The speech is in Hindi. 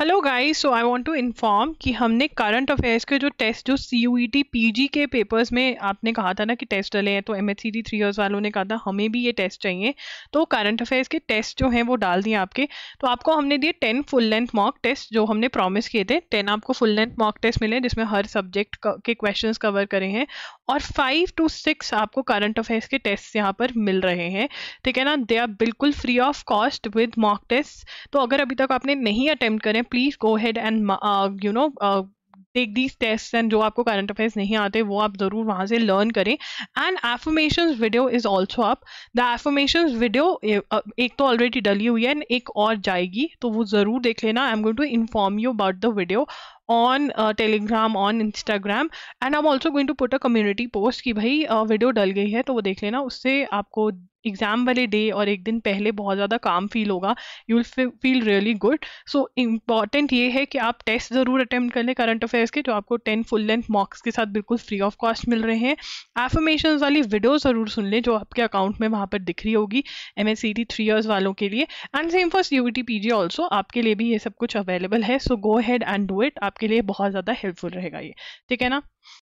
hello guys so I want to inform कि हमने करंट अफेयर्स के जो टेस्ट जो C U E T P G के पेपर्स में आपने कहा था ना कि टेस्ट डले हैं तो M H C D three years वालों ने कहा था हमें भी ये टेस्ट चाहिए तो करंट अफेयर्स के टेस्ट जो हैं वो डाल दिए आपके तो आपको हमने दिए ten full length mock test जो हमने प्रॉमिस किए थे टेन आपको फुल लेंथ मॉक टेस्ट मिले जिसमें हर सब्जेक्ट के क्वेश्चन कवर करे हैं और फाइव टू सिक्स आपको करंट अफेयर्स के टेस्ट यहाँ पर मिल रहे हैं ठीक है ना दे आर बिल्कुल free of cost with mock test तो अगर अभी तक आपने नहीं अटैम्प्ट करें करें please go ahead and you know take these test and जो आपको करंट अफेयर्स नहीं आते वो आप ज़रूर वहां से लर्न करें and affirmation video is also up the affirmation video एक तो ऑलरेडी डली हुई है एंड एक और जाएगी तो वो ज़रूर देख लेना I am going to inform you about the video on Telegram on Instagram and I am also going to put a community post कि भाई वीडियो uh, डल गई है तो वो देख लेना उससे आपको एग्जाम वाले डे और एक दिन पहले बहुत ज़्यादा काम फील होगा you will feel really good so important ये है कि आप टेस्ट ज़रूर अटैम्प्ट कर लें करंट अफेयर्स के जो आपको टेन फुल लेंथ मॉक्स के साथ बिल्कुल फ्री ऑफ कॉस्ट मिल रहे हैं एफर्मेशन वाली वीडियो ज़रूर सुन लें जो आपके अकाउंट में वहाँ पर दिख रही होगी M S C T three years वालों के लिए and same for U T P G also आपके लिए भी ये सब कुछ अवेलेबल है so go ahead and do it आपके लिए बहुत ज़्यादा हेल्पफुल रहेगा ये ठीक है ना